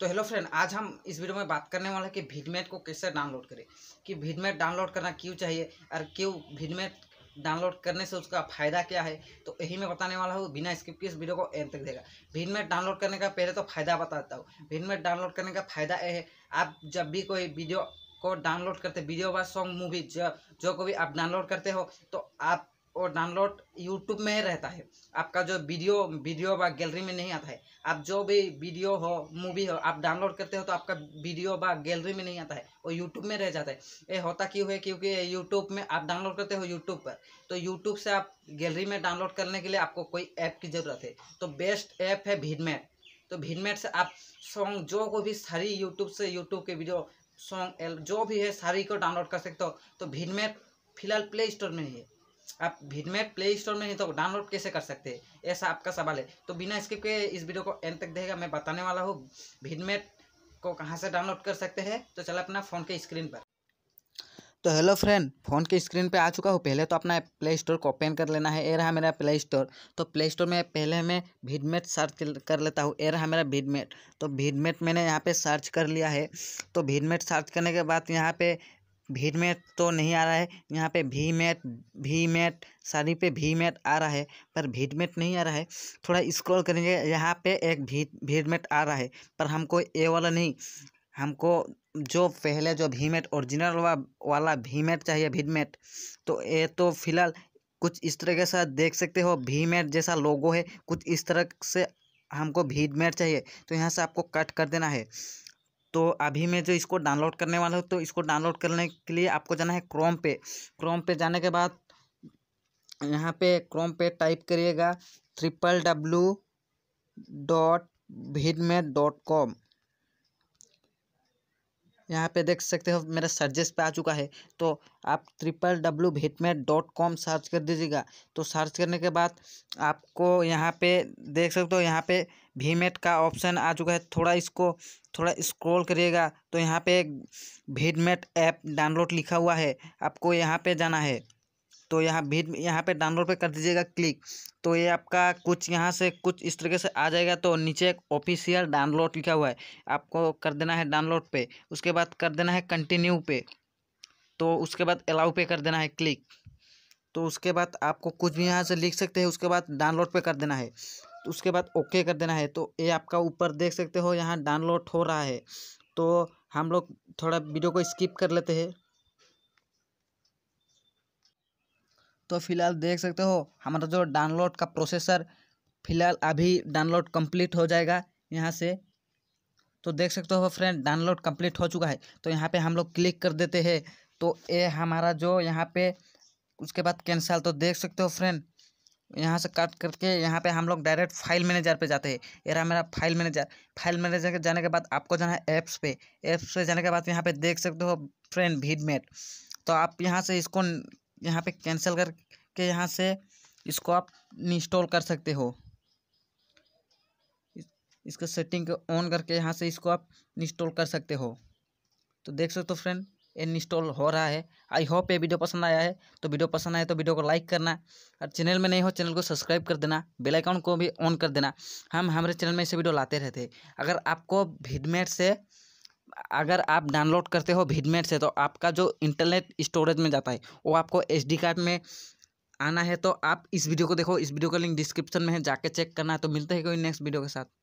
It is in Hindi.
तो हेलो फ्रेंड आज हम इस वीडियो में बात करने वाले हैं कि भीडमेट को कैसे डाउनलोड करें कि भीडमेट डाउनलोड करना क्यों चाहिए और क्यों भीडमेट डाउनलोड करने से उसका फ़ायदा क्या है तो यही मैं बताने वाला हूँ बिना स्किप के इस वीडियो को एंड तक देगा भीडमेट डाउनलोड करने का पहले तो फ़ायदा बताता हूँ भीडमेट डाउनलोड करने का फ़ायदा यह है आप जब भी कोई वीडियो को डाउनलोड करते वीडियो व सॉन्ग मूवी जो जो को भी आप डाउनलोड करते हो तो आप और डाउनलोड यूट्यूब में रहता है आपका जो वीडियो वीडियो व गैलरी में नहीं आता है आप जो भी वीडियो हो मूवी हो आप डाउनलोड करते हो तो आपका वीडियो व गैलरी में नहीं आता है वो यूट्यूब में रह जाता है ये होता क्यों है क्योंकि यूट्यूब में आप डाउनलोड करते हो यूट्यूब पर तो यूट्यूब से आप गैलरी में डाउनलोड करने के लिए आपको कोई ऐप की ज़रूरत है तो बेस्ट ऐप है भीडमेट तो भीडमेट से आप सॉन्ग जो को भी सारी यूट्यूब से यूट्यूब के वीडियो सॉन्ग जो भी है सारी को डाउनलोड कर सकते हो तो भीडमेट फिलहाल प्ले स्टोर में ही है आप भीडमेट प्ले स्टोर में ही तो डाउनलोड कैसे कर सकते हैं ऐसा आपका सवाल है तो बिना स्किप के इस वीडियो को एंड तक देगा मैं बताने वाला हूँ भीडमेट को कहाँ से डाउनलोड कर सकते हैं तो चलो अपना फ़ोन के स्क्रीन पर तो हेलो फ्रेंड फ़ोन के स्क्रीन पे आ चुका हूँ पहले तो अपना प्ले स्टोर को ओपन कर लेना है ए रहा मेरा प्ले स्टोर तो प्ले स्टोर में पहले मैं भीडमेट सर्च कर लेता हूँ ए रहा मेरा भीडमेट तो भीडमेट मैंने यहाँ पे सर्च कर लिया है तो भीडमेट सर्च करने के बाद यहाँ पे भीमैट तो नहीं आ रहा है यहाँ पे भी मेट सारी पे मेट आ रहा है पर भीड मेट नहीं आ रहा है थोड़ा स्क्रॉल करेंगे यहाँ पे एक भी भीडमेट आ रहा है पर हमको ए वाला नहीं हमको जो पहले जो भी ओरिजिनल वा, वाला भी मेट चाहिए भीड मेट तो ये तो फिलहाल कुछ इस तरह के साथ देख सकते हो भी मेट जैसा लोगो है कुछ इस तरह से हमको भीड मेट चाहिए तो यहाँ से आपको कट कर देना है तो अभी मैं जो इसको डाउनलोड करने वाला हूँ तो इसको डाउनलोड करने के लिए आपको जाना है क्रोम पे क्रोम पे जाने के बाद यहाँ पे क्रोम पे टाइप करिएगा ट्रिपल डब्लू डॉट में डॉट कॉम यहाँ पे देख सकते हो मेरा सर्जेस पे आ चुका है तो आप triple W Vidmate dot com search कर दीजिएगा तो सर्च करने के बाद आपको यहाँ पे देख सकते हो यहाँ पे भीमेट का ऑप्शन आ चुका है थोड़ा इसको थोड़ा स्क्रॉल करिएगा तो यहाँ पे भीटमेट ऐप डाउनलोड लिखा हुआ है आपको यहाँ पे जाना है तो यहाँ भीड यहाँ पे डाउनलोड पे कर दीजिएगा क्लिक तो ये आपका कुछ यहाँ से कुछ इस तरीके से आ जाएगा तो नीचे एक ऑफिशियल डाउनलोड लिखा हुआ है आपको कर देना है डाउनलोड पे उसके बाद कर देना है कंटिन्यू पे तो उसके बाद अलाउ पे कर देना है क्लिक तो उसके बाद आपको कुछ भी यहाँ से लिख सकते हैं उसके बाद डाउनलोड पे कर देना है तो उसके बाद ओके कर देना है तो ये आपका ऊपर देख सकते हो यहाँ डाउनलोड हो रहा है तो हम लोग थोड़ा वीडियो को स्किप कर लेते हैं तो फिलहाल देख सकते हो हमारा जो डाउनलोड का प्रोसेसर फिलहाल अभी डाउनलोड कंप्लीट हो जाएगा यहाँ से तो देख सकते हो फ्रेंड डाउनलोड कंप्लीट हो चुका है तो यहाँ पे हम लोग क्लिक कर देते हैं तो ये हमारा जो यहाँ पे उसके बाद कैंसल तो देख सकते हो फ्रेंड यहाँ से कट करके यहाँ पे हम लोग डायरेक्ट फाइल मैनेजर पे जाते हैं ये मेरा फाइल मैनेजर फाइल मैनेजर के जाने के बाद आपको जाना है ऐप्स पे ऐप्स पे जाने के बाद यहाँ पे देख सकते हो फ्रेंड भीडमेट तो आप यहाँ से इसको यहाँ पे कैंसिल करके यहाँ से इसको आप इंस्टॉल कर सकते हो इसको सेटिंग को ऑन करके यहाँ से इसको आप इंस्टॉल कर सकते हो तो देख सकते हो फ्रेंड ये इंस्टॉल हो रहा है आई होप ये वीडियो पसंद आया है तो वीडियो पसंद आए तो वीडियो को लाइक करना और चैनल में नहीं हो चैनल को सब्सक्राइब कर देना बेल आइकन को भी ऑन कर देना हम हमारे चैनल में ऐसे वीडियो लाते रहते अगर आपको भीडमेट से अगर आप डाउनलोड करते हो भीडमेट से तो आपका जो इंटरनेट स्टोरेज में जाता है वो आपको एस कार्ड में आना है तो आप इस वीडियो को देखो इस वीडियो का लिंक डिस्क्रिप्शन में है जाके चेक करना है तो मिलते हैं कोई नेक्स्ट वीडियो के साथ